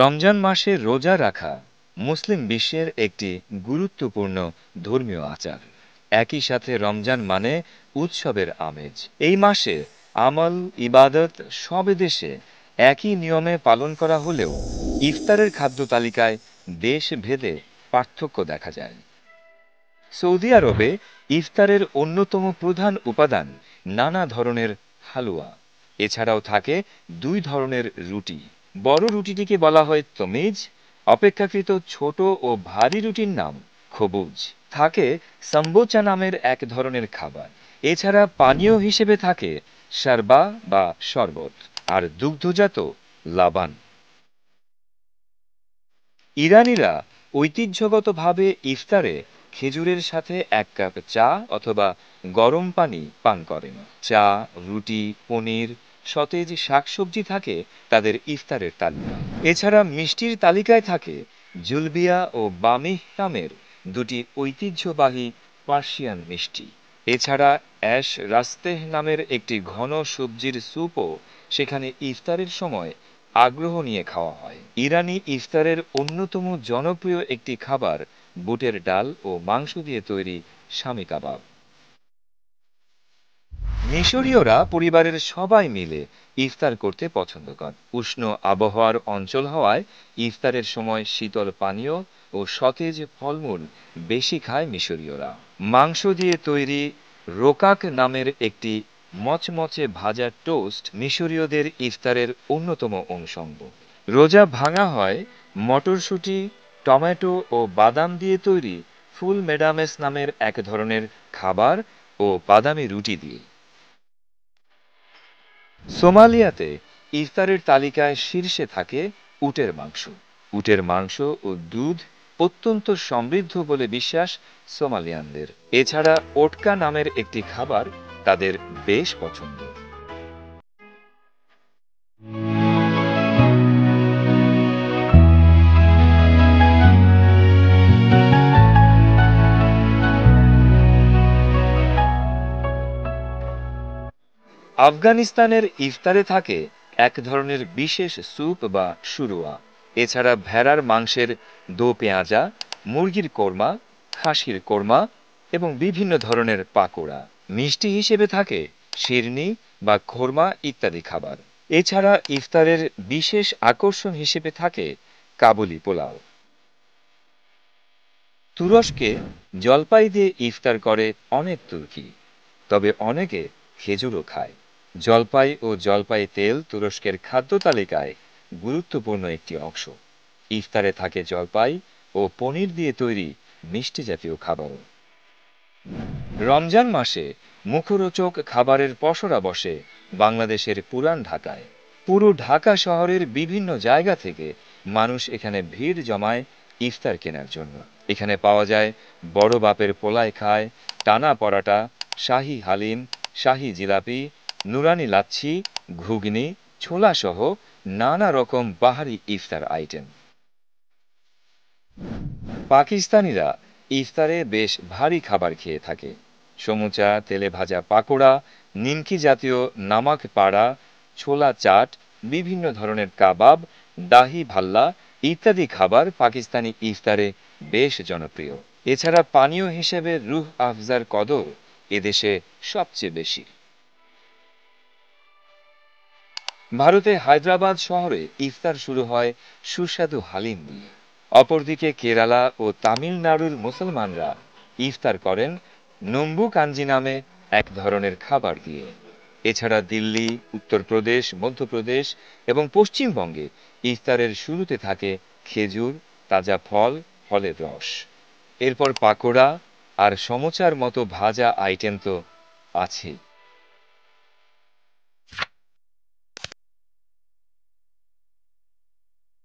রমজান মাসে রোজা রাখা মুসলিম বিশ্বের একটি গুরুত্বপূর্ণ ধর্মীয় আচার একই সাথে রমজান মানে উৎসবের আমেজ এই মাসে আমল ইবাদত সব দেশে একই নিয়মে পালন করা হলেও ইফতারের খাদ্য তালিকায় দেশ ভেদে পার্থক্য দেখা যায় সৌদি আরবে ইফতারের অন্যতম প্রধান উপাদান নানা ধরনের হালুয়া এছাড়াও থাকে দুই ধরনের রুটি বড় রুটিটিকে বলা হয় তমিজ অপেক্ষাকৃত ছোট ও ভারী রুটির নাম খবুজ থাকে সম্বোচা নামের এক ধরনের খাবার এছাড়া পানীয় হিসেবে থাকে সারবা বা শরবত আর দুগ্ধজাত লাবান ইরানিরা ঐতিহ্যগতভাবে ইফতারে খেজুরের সাথে এক কাপ চা অথবা গরম পানি পান করেন চা রুটি পনির সতেজ শাকসবজি থাকে তাদের ইফতারের তালিকা এছাড়া মিষ্টির তালিকায় থাকে জুলবিয়া ও বামিহ নামের দুটি ঐতিহ্যবাহী পার্সিয়ান মিষ্টি এছাড়া অ্যাশ রাস্তেহ নামের একটি ঘন সবজির স্যুপও সেখানে ইফতারের সময় আগ্রহ নিয়ে খাওয়া হয় ইরানি ইফতারের অন্যতম জনপ্রিয় একটি খাবার বুটের ডাল ও মাংস দিয়ে তৈরি শামি কাবাব মিশরীয়রা পরিবারের সবাই মিলে ইফতার করতে পছন্দ করে উষ্ণ আবহাওয়ার অঞ্চল হওয়ায় ইফতারের সময় শীতল পানীয় ও সতেজ ফলমূল বেশি খায় মিশরীয়রা মাংস দিয়ে তৈরি রোকাক নামের একটি মচমচে ভাজা টোস্ট মিশরীয়দের ইফতারের অন্যতম অনুষঙ্গ রোজা ভাঙা হয় মটরশুঁটি টমেটো ও বাদাম দিয়ে তৈরি ফুল মেডামেস নামের এক ধরনের খাবার ও বাদামি রুটি দিয়ে সোমালিয়াতে ইফতারের তালিকায় শীর্ষে থাকে উটের মাংস উটের মাংস ও দুধ অত্যন্ত সমৃদ্ধ বলে বিশ্বাস সোমালিয়ানদের এছাড়া ওটকা নামের একটি খাবার তাদের বেশ পছন্দ আফগানিস্তানের ইফতারে থাকে এক ধরনের বিশেষ স্যুপ বা সুরুয়া এছাড়া ভেড়ার মাংসের দো পেঁয়াজা মুরগির কোরমা খাসির কোরমা এবং বিভিন্ন ধরনের পাকোড়া মিষ্টি হিসেবে থাকে শিরনি বা খোরমা ইত্যাদি খাবার এছাড়া ইফতারের বিশেষ আকর্ষণ হিসেবে থাকে কাবুলি পোলাও তুরস্কে জলপাই দিয়ে ইফতার করে অনেক তুর্কি তবে অনেকে খেজুরও খায় জলপাই ও জলপাই তেল তুরস্কের খাদ্য তালিকায় গুরুত্বপূর্ণ একটি অংশ ইফতারে থাকে জলপাই ও পনির দিয়ে তৈরি মিষ্টি জাতীয় খাবার রমজান মাসে মুখরোচক খাবারের পসরা বসে বাংলাদেশের পুরান ঢাকায় পুরো ঢাকা শহরের বিভিন্ন জায়গা থেকে মানুষ এখানে ভিড় জমায় ইফতার কেনার জন্য এখানে পাওয়া যায় বড় বাপের পোলায় খায় টানা পরাটা শাহী হালিম শাহী জিলাপি নুরানি লাচ্ছি ঘুগনি ছোলা সহ নানা রকম বাহারি ইফতার আইটেম পাকিস্তানিরা ইফতারে বেশ ভারী খাবার খেয়ে থাকে সমুচা তেলে ভাজা পাকোড়া নিমকি জাতীয় নামাক পাড়া ছোলা চাট বিভিন্ন ধরনের কাবাব দাহি ভাল্লা ইত্যাদি খাবার পাকিস্তানি ইফতারে বেশ জনপ্রিয় এছাড়া পানীয় হিসেবে রুহ আফজার কদর এদেশে সবচেয়ে বেশি ভারতে হায়দ্রাবাদ শহরে ইফতার শুরু হয় সুস্বাদু হালিম অপরদিকে কেরালা ও তামিলনাড়ুর মুসলমানরা ইফতার করেন নম্বু কাঞ্জি নামে এক ধরনের খাবার দিয়ে এছাড়া দিল্লি উত্তরপ্রদেশ মধ্যপ্রদেশ এবং পশ্চিমবঙ্গে ইফতারের শুরুতে থাকে খেজুর তাজা ফল ফলের রস এরপর পাকোড়া আর সমচার মতো ভাজা আইটেম তো আছেই